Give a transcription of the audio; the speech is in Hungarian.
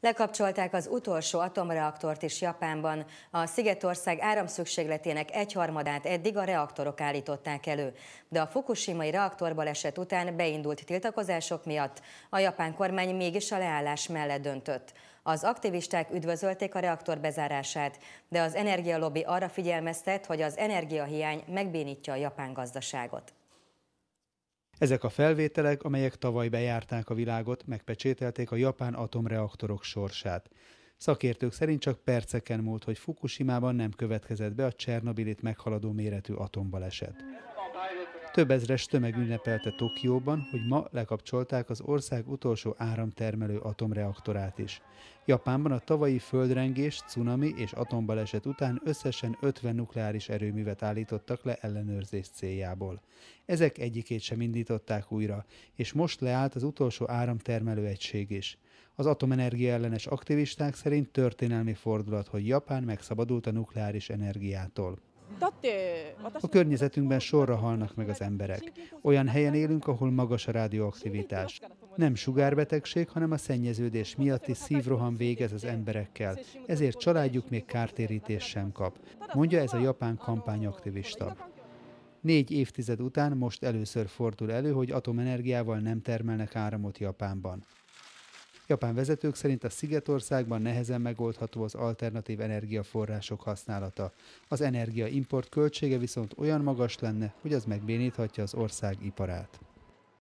Lekapcsolták az utolsó atomreaktort is Japánban. A Szigetország áramszükségletének egyharmadát eddig a reaktorok állították elő. De a fukushimai reaktorbaleset után beindult tiltakozások miatt a japán kormány mégis a leállás mellett döntött. Az aktivisták üdvözölték a reaktor bezárását, de az energialobbi arra figyelmeztet, hogy az energiahiány megbénítja a japán gazdaságot. Ezek a felvételek, amelyek tavaly bejárták a világot, megpecsételték a japán atomreaktorok sorsát. Szakértők szerint csak perceken múlt, hogy Fukushima-ban nem következett be a Csernobilit meghaladó méretű atombaleset. Több ezres tömeg ünnepelte Tokióban, hogy ma lekapcsolták az ország utolsó áramtermelő atomreaktorát is. Japánban a tavalyi földrengés, cunami és atombaleset után összesen 50 nukleáris erőművet állítottak le ellenőrzés céljából. Ezek egyikét sem indították újra, és most leállt az utolsó áramtermelő egység is. Az atomenergia ellenes aktivisták szerint történelmi fordulat, hogy Japán megszabadult a nukleáris energiától. A környezetünkben sorra halnak meg az emberek. Olyan helyen élünk, ahol magas a rádióaktivitás. Nem sugárbetegség, hanem a szennyeződés miatti hát szívroham végez az emberekkel, ezért családjuk még kártérítés sem kap, mondja ez a japán kampányaktivista. Négy évtized után most először fordul elő, hogy atomenergiával nem termelnek áramot Japánban. Japán vezetők szerint a Szigetországban nehezen megoldható az alternatív energiaforrások használata. Az energiaimport költsége viszont olyan magas lenne, hogy az megbéníthatja az ország iparát.